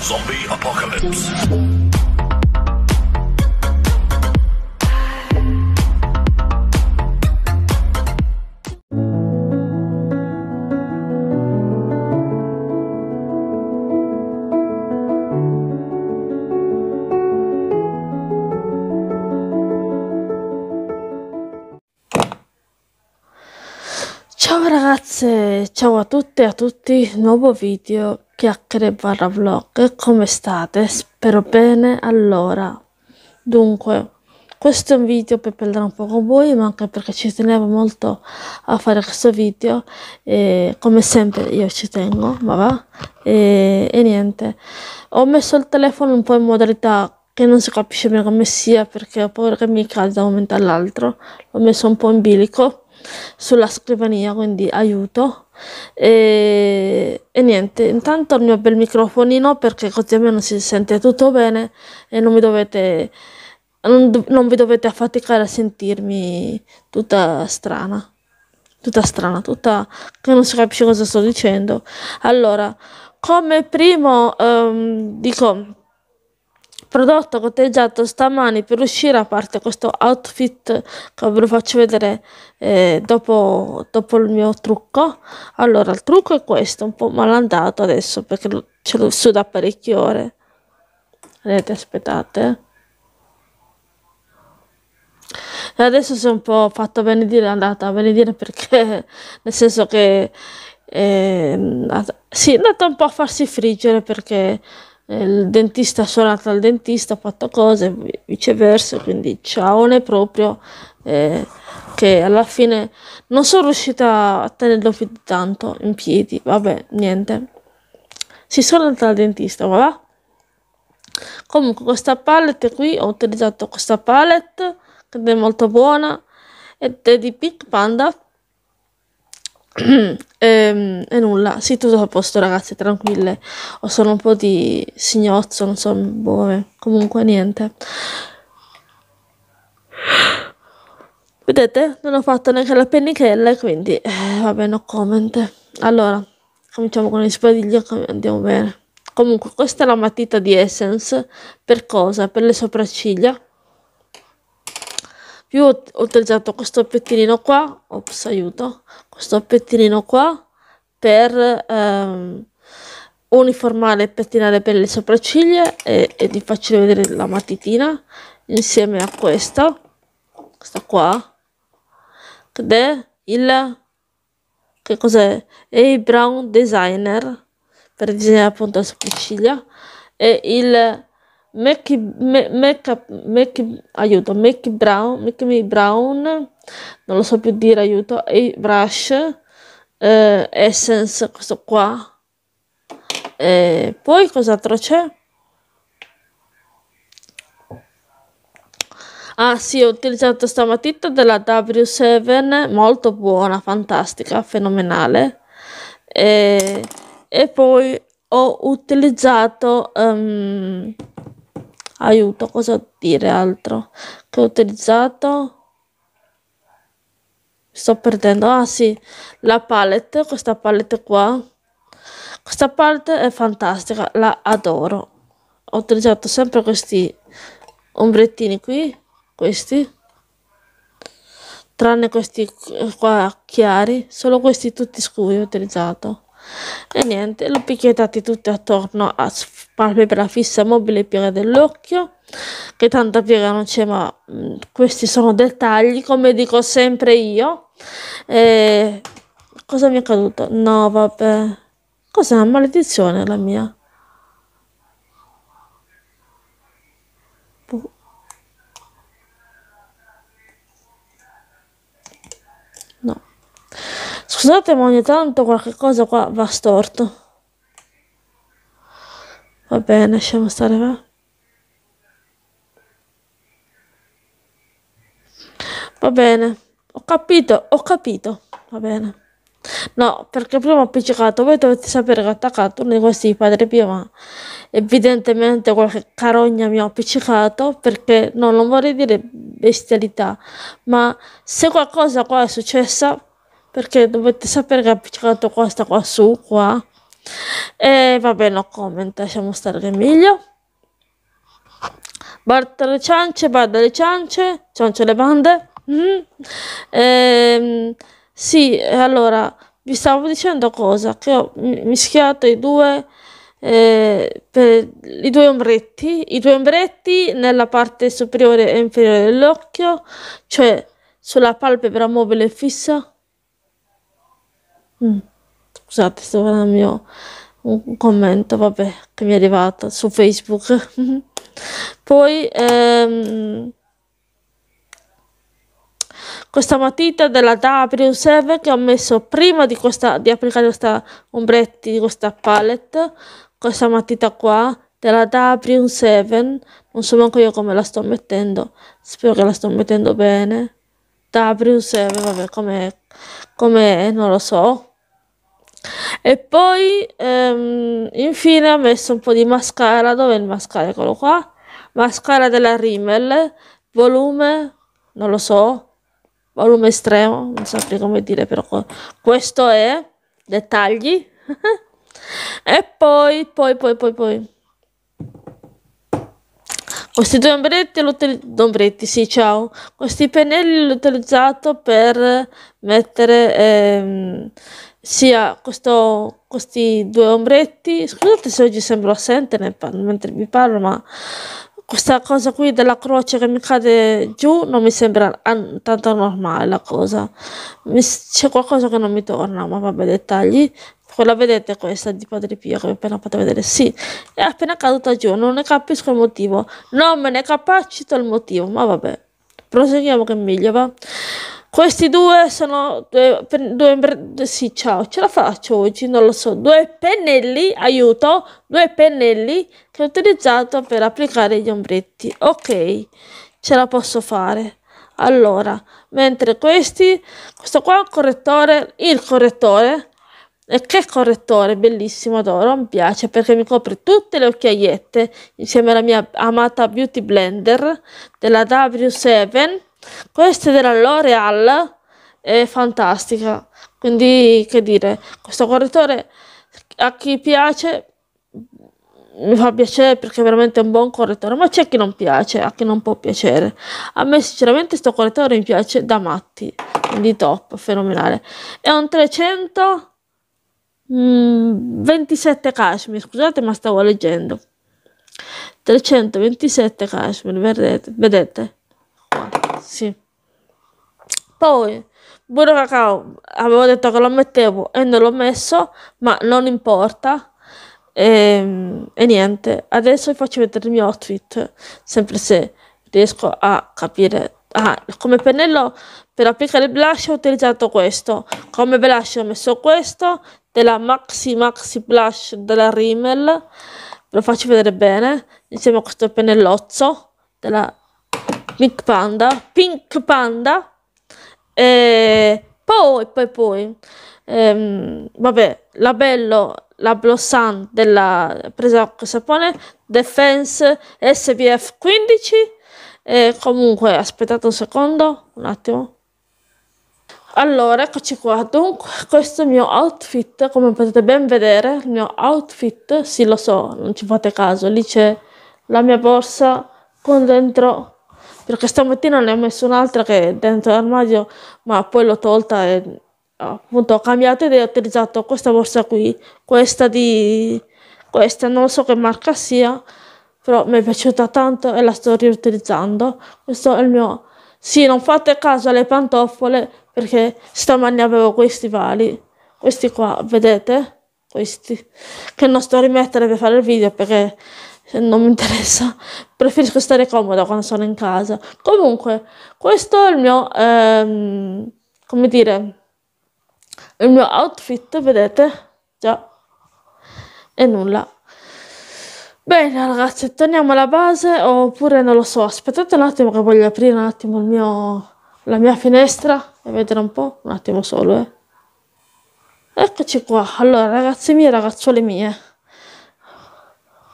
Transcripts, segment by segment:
Zombie Apocalypse. Benvenuti a tutti, nuovo video chiacchiere barra vlog, come state? Spero bene, allora, dunque, questo è un video per parlare un po' con voi, ma anche perché ci tenevo molto a fare questo video, e come sempre io ci tengo, ma va, e, e niente, ho messo il telefono un po' in modalità che non si capisce bene come sia, perché ho paura che mi cade da un momento all'altro, l'ho messo un po' in bilico, sulla scrivania quindi aiuto e, e niente intanto il mio bel microfonino perché così almeno si sente tutto bene e non mi dovete non, non vi dovete affaticare a sentirmi tutta strana tutta strana tutta che non si capisce cosa sto dicendo allora come primo um, dico prodotto cotteggiato stamani per uscire a parte questo outfit che ve lo faccio vedere eh, dopo, dopo il mio trucco allora il trucco è questo un po' malandato adesso perché ce l'ho su da parecchie ore vedete aspettate e adesso si è un po' fatto benedire è andata a benedire perché nel senso che eh, si è andata un po' a farsi friggere perché eh, il dentista suonata al dentista, ha fatto cose, viceversa, quindi ciao ne proprio, eh, che alla fine non sono riuscita a tenerlo più di tanto in piedi, vabbè, niente. Si sono andata al dentista, voilà. Comunque questa palette qui, ho utilizzato questa palette, che è molto buona, ed è di Pink Panda, e, ehm, e, nulla, sì, tutto a posto ragazzi, tranquille. Ho solo un po' di signozzo, non so, boh, comunque niente. Vedete? Non ho fatto neanche la pennichella, quindi eh, bene, no comment. Allora, cominciamo con il spadiglio andiamo bene. Comunque, questa è la matita di Essence. Per cosa? Per le sopracciglia più ho utilizzato questo pettinino qua ops aiuto questo pettinino qua per ehm, uniformare e pettinare bene le sopracciglia e, e vi faccio vedere la matitina insieme a questa questa qua ed è il che cos'è è il brown designer per disegnare appunto la sopracciglia e il Mackie, Mac, aiuto, Mackie Brown, Mackie Brown, non lo so più dire, aiuto, e Brush, eh, Essence, questo qua. E poi cos'altro c'è? Ah sì, ho utilizzato sta matita della W7, molto buona, fantastica, fenomenale. E, e poi ho utilizzato... Um, aiuto cosa dire altro che ho utilizzato sto perdendo ah sì la palette questa palette qua questa palette è fantastica la adoro ho utilizzato sempre questi ombrettini qui questi tranne questi qua chiari solo questi tutti scuri ho utilizzato e niente l'ho picchiettato tutto attorno a palpebra fissa mobile piega dell'occhio che tanta piega non c'è ma mh, mm, questi sono dettagli come dico sempre io e cosa mi è accaduto? no vabbè cos'è una maledizione la mia? Scusate ma ogni tanto qualche cosa qua va storto. Va bene, lasciamo stare va. Va bene, ho capito, ho capito, va bene. No, perché prima ho appiccicato, voi dovete sapere che ho attaccato uno di questi padre Pio, ma evidentemente qualche carogna mi ha appiccicato, perché no, non vorrei dire bestialità, ma se qualcosa qua è successa, perché dovete sapere che ha appiccicato questa qua su qua e bene, no commenta, lasciamo stare meglio Barta le ciance, barda le ciance, ciance le bande. Mm. Ehm, sì, allora, vi stavo dicendo cosa, che ho mischiato i due, eh, per, i due ombretti, i due ombretti nella parte superiore e inferiore dell'occhio, cioè sulla palpebra mobile fissa Mm. Scusate, sto facendo il mio, un commento, vabbè, che mi è arrivato su Facebook. Poi ehm, questa matita della W7 che ho messo prima di, questa, di applicare questa ombretti di questa palette, questa matita qua della W7, non so manco io come la sto mettendo, spero che la sto mettendo bene. W7, vabbè, come, come non lo so, e poi ehm, infine ho messo un po' di mascara, dove il mascara? Eccolo qua, mascara della Rimmel, volume, non lo so, volume estremo, non saprei come dire però questo è, dettagli. e poi, poi, poi, poi, poi. Questi due ombretti, ombretti sì, ciao. Questi pennelli l'ho utilizzato per mettere ehm, sia questo, questi due ombretti. Scusate se oggi sembro assente mentre vi parlo, ma questa cosa qui della croce che mi cade giù non mi sembra tanto normale la cosa. Mi, c'è qualcosa che non mi torna, ma vabbè, dettagli. Quella vedete questa di Padre Pio che appena fatto vedere? Sì, è appena caduta giù, non ne capisco il motivo. Non me ne capacito il motivo, ma vabbè. Proseguiamo che meglio va. Questi due sono due, due sì, ciao, ce la faccio oggi, non lo so, due pennelli, aiuto, due pennelli che ho utilizzato per applicare gli ombretti. Ok, ce la posso fare. Allora, mentre questi, questo qua è il correttore, il correttore, e che correttore, bellissimo, adoro, mi piace perché mi copre tutte le occhiaiette insieme alla mia amata Beauty Blender della W7 questa della L'Oreal è fantastica, quindi che dire, questo correttore a chi piace mi fa piacere perché è veramente un buon correttore, ma c'è chi non piace, a chi non può piacere. A me sinceramente questo correttore mi piace da matti, quindi top, fenomenale. È un 327 mm, cashmere, scusate ma stavo leggendo. 327 cashmere, vedete? vedete? Sì. Poi, Buono Cacao, avevo detto che lo mettevo e non l'ho messo, ma non importa. E, ehm, e niente, adesso vi faccio vedere il mio outfit, sempre se riesco a capire. Ah, come pennello per applicare il blush ho utilizzato questo, come blush ho messo questo, della Maxi Maxi Blush della Rimmel, ve lo faccio vedere bene, insieme a questo pennellozzo della Nick Panda, Pink Panda, eh, e poi, poi, poi, ehm, vabbè, la Bello, la Blossom della presa con sapone, Defense SPF 15, e comunque, aspettate un secondo, un attimo. Allora, eccoci qua. Dunque, questo è il mio outfit, come potete ben vedere, il mio outfit, sì lo so, non ci fate caso, lì c'è la mia borsa con dentro perché stamattina ne ho messo un'altra che è dentro l'armadio, ma poi l'ho tolta e appunto ho cambiato ed ho utilizzato questa borsa qui, questa di questa, non so che marca sia, però mi è piaciuta tanto e la sto riutilizzando. Questo è il mio. Sì, non fate caso alle pantofole perché stamani avevo questi vali, questi qua, vedete? Questi che non sto a rimettere per fare il video perché non mi interessa, preferisco stare comoda quando sono in casa. Comunque, questo è il mio, ehm, come dire, il mio outfit, vedete? Già, e nulla. Bene ragazzi, torniamo alla base oppure non lo so, aspettate un attimo che voglio aprire un attimo il mio, la mia finestra e vedere un po', un attimo solo eh. Eccoci qua, allora ragazzi miei, ragazzuole mie.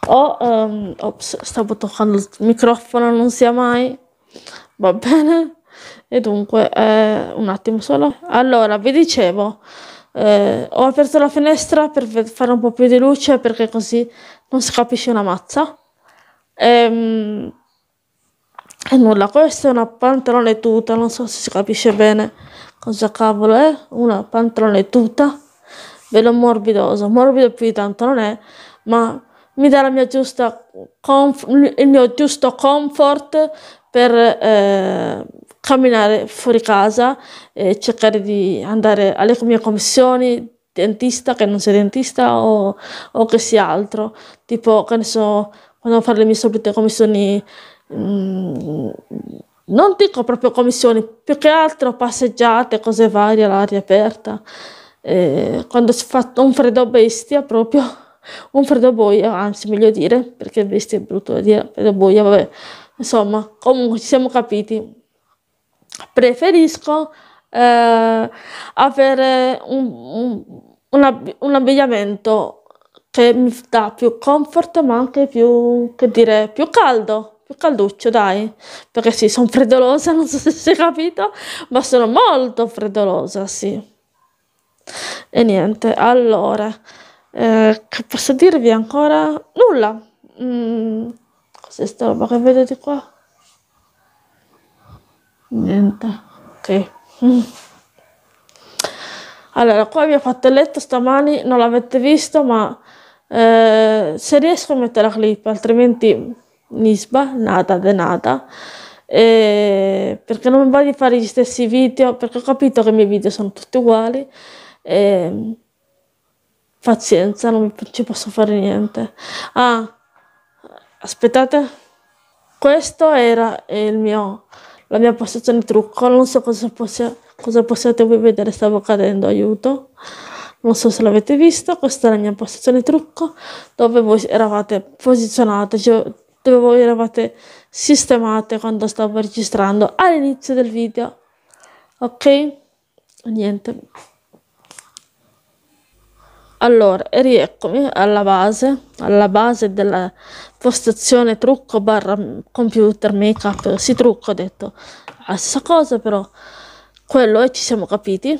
Ho, um, ops, stavo toccando il microfono, non sia mai. Va bene. E dunque, eh, un attimo solo. Allora, vi dicevo, eh, ho aperto la finestra per fare un po' più di luce perché così non si capisce una mazza. Ehm, e nulla, questo è una pantalone tuta, non so se si capisce bene cosa cavolo è, una pantalone tuta, velo morbidoso, morbido più di tanto non è, ma mi dà la mia giusta il mio giusto comfort per eh, camminare fuori casa e cercare di andare alle mie commissioni dentista che non sia dentista o, o che sia altro tipo che ne so quando fare le mie solite commissioni mh, mm, non dico proprio commissioni più che altro passeggiate cose varie all'aria aperta eh, quando fa un freddo bestia proprio un freddo buio, anzi meglio dire, perché vesti è brutto da dire freddo buio, vabbè, insomma, comunque ci siamo capiti. Preferisco eh, avere un, un, un abbigliamento che mi dà più comfort, ma anche più, che dire, più caldo più calduccio, dai. Perché sì, sono freddolosa, non so se si è capito, ma sono molto freddolosa, sì. E niente, allora. Eh, che posso dirvi ancora? Nulla. Mm, cos'è sta roba che vedo di qua? Niente. Ok. Allora, qua vi ho fatto il letto stamani, non l'avete visto, ma eh, se riesco a mettere la clip, altrimenti nisba, nada de nada. Eh, perché non voglio fare gli stessi video, perché ho capito che i miei video sono tutti uguali. E... Ehm, Pazienza, non ci posso fare niente. Ah, aspettate. Questo era eh, il mio, la mia postazione trucco. Non so cosa, possi- cosa possiate voi vedere, stavo cadendo, aiuto. Non so se l'avete visto, questa è la mia postazione trucco dove voi eravate posizionate, cioè dove voi eravate sistemate quando stavo registrando all'inizio del video. Ok? Niente allora rieccomi alla base alla base della postazione trucco barra computer make up si trucco ho detto la stessa cosa però quello e ci siamo capiti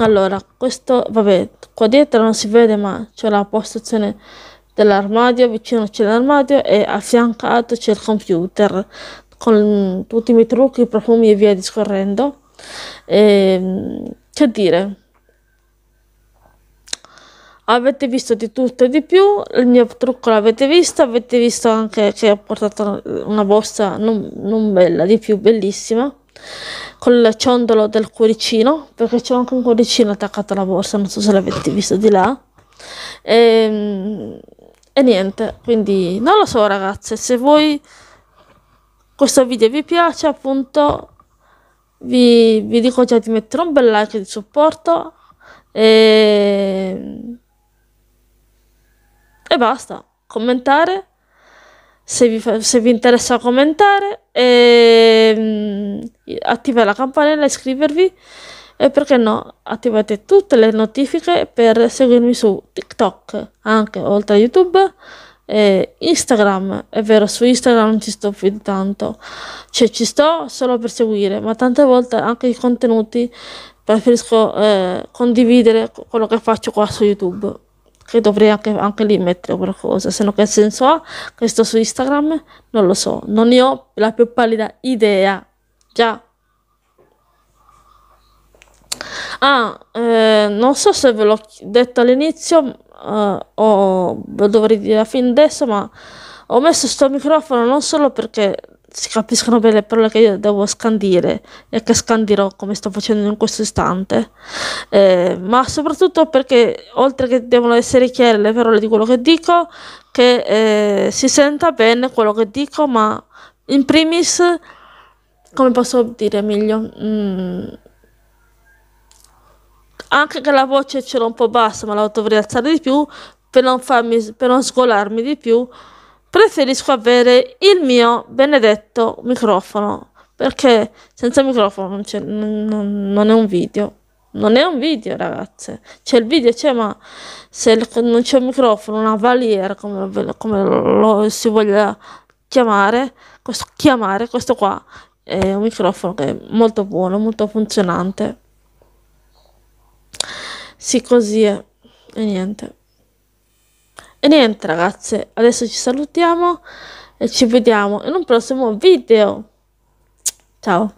allora questo vabbè qua dietro non si vede ma c'è la postazione dell'armadio vicino c'è l'armadio e affiancato c'è il computer con tutti i miei trucchi profumi e via discorrendo e, ehm, che dire avete visto di tutto e di più, il mio trucco l'avete visto, avete visto anche che ho portato una borsa non, non bella, di più bellissima, col ciondolo del cuoricino, perché c'è anche un cuoricino attaccato alla borsa, non so se l'avete visto di là. E, ehm, e niente, quindi non lo so ragazze, se voi questo video vi piace appunto vi, vi dico già di mettere un bel like di supporto e e basta. Commentare se vi, se vi interessa commentare, e, ehm, attivare la campanella, iscrivervi e perché no, attivate tutte le notifiche per seguirmi su TikTok, anche oltre a YouTube. E Instagram, è vero, su Instagram non ci sto più di tanto, cioè ci sto solo per seguire, ma tante volte anche i contenuti preferisco eh, condividere quello che faccio qua su YouTube che dovrei anche, anche lì mettere qualcosa, se no che senso ha, questo su Instagram non lo so, non ne ho la più pallida idea, già. Ah, eh, non so se ve l'ho detto all'inizio eh, o ve dovrei dire a fin adesso, ma ho messo sto microfono non solo perché si capiscono bene le parole che io devo scandire e che scandirò come sto facendo in questo istante, eh, ma soprattutto perché oltre che devono essere chiare le parole di quello che dico, che eh, si senta bene quello che dico, ma in primis, come posso dire meglio, mm, anche che la voce ce l'ho un po' bassa, ma la dovrei alzare di più per non, farmi, per non sgolarmi di più preferisco avere il mio benedetto microfono perché senza microfono non, non, non, è un video. Non è un video, ragazze. C'è il video, c'è, ma se non c'è un microfono, una valiera, come, come lo si voglia chiamare, questo, chiamare, questo qua è un microfono che è molto buono, molto funzionante. Sì, così è. E niente. E niente ragazze, adesso ci salutiamo e ci vediamo in un prossimo video. Ciao!